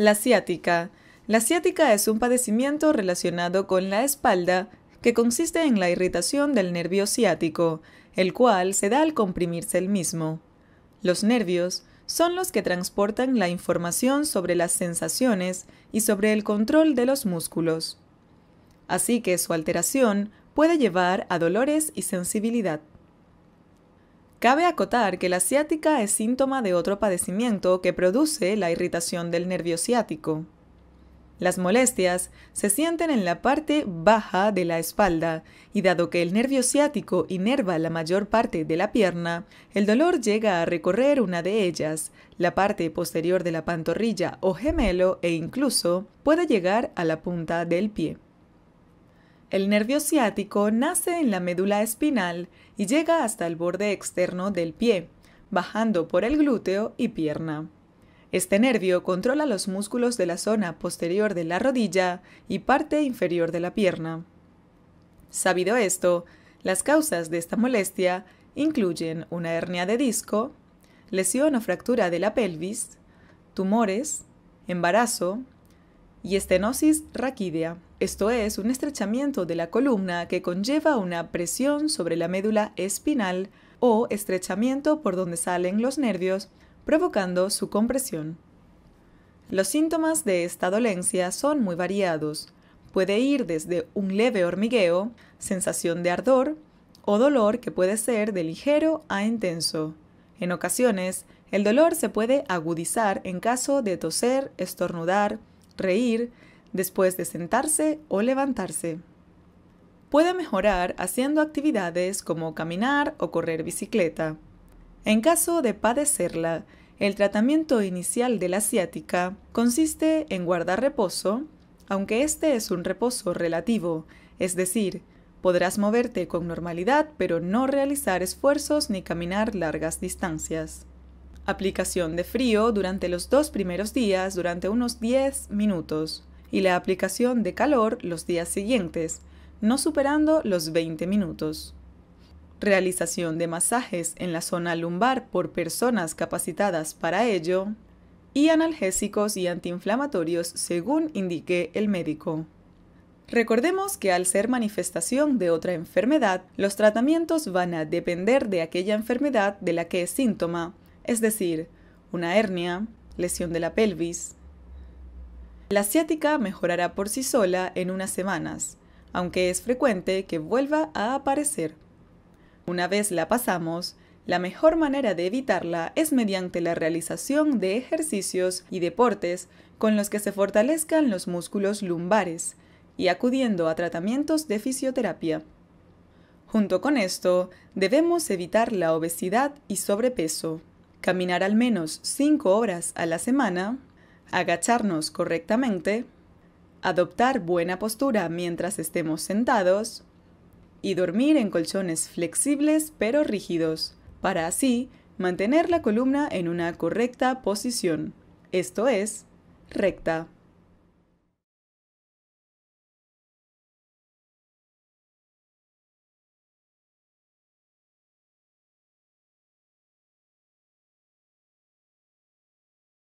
La ciática. La ciática es un padecimiento relacionado con la espalda que consiste en la irritación del nervio ciático, el cual se da al comprimirse el mismo. Los nervios son los que transportan la información sobre las sensaciones y sobre el control de los músculos. Así que su alteración puede llevar a dolores y sensibilidad. Cabe acotar que la ciática es síntoma de otro padecimiento que produce la irritación del nervio ciático. Las molestias se sienten en la parte baja de la espalda y dado que el nervio ciático inerva la mayor parte de la pierna, el dolor llega a recorrer una de ellas, la parte posterior de la pantorrilla o gemelo e incluso puede llegar a la punta del pie. El nervio ciático nace en la médula espinal y llega hasta el borde externo del pie, bajando por el glúteo y pierna. Este nervio controla los músculos de la zona posterior de la rodilla y parte inferior de la pierna. Sabido esto, las causas de esta molestia incluyen una hernia de disco, lesión o fractura de la pelvis, tumores, embarazo, y estenosis raquídea. Esto es un estrechamiento de la columna que conlleva una presión sobre la médula espinal o estrechamiento por donde salen los nervios, provocando su compresión. Los síntomas de esta dolencia son muy variados. Puede ir desde un leve hormigueo, sensación de ardor o dolor que puede ser de ligero a intenso. En ocasiones, el dolor se puede agudizar en caso de toser, estornudar, reír, después de sentarse o levantarse. Puede mejorar haciendo actividades como caminar o correr bicicleta. En caso de padecerla, el tratamiento inicial de la ciática consiste en guardar reposo, aunque este es un reposo relativo, es decir, podrás moverte con normalidad pero no realizar esfuerzos ni caminar largas distancias. Aplicación de frío durante los dos primeros días durante unos 10 minutos y la aplicación de calor los días siguientes, no superando los 20 minutos. Realización de masajes en la zona lumbar por personas capacitadas para ello y analgésicos y antiinflamatorios según indique el médico. Recordemos que al ser manifestación de otra enfermedad, los tratamientos van a depender de aquella enfermedad de la que es síntoma, es decir, una hernia, lesión de la pelvis. La ciática mejorará por sí sola en unas semanas, aunque es frecuente que vuelva a aparecer. Una vez la pasamos, la mejor manera de evitarla es mediante la realización de ejercicios y deportes con los que se fortalezcan los músculos lumbares y acudiendo a tratamientos de fisioterapia. Junto con esto, debemos evitar la obesidad y sobrepeso caminar al menos 5 horas a la semana, agacharnos correctamente, adoptar buena postura mientras estemos sentados y dormir en colchones flexibles pero rígidos, para así mantener la columna en una correcta posición, esto es, recta.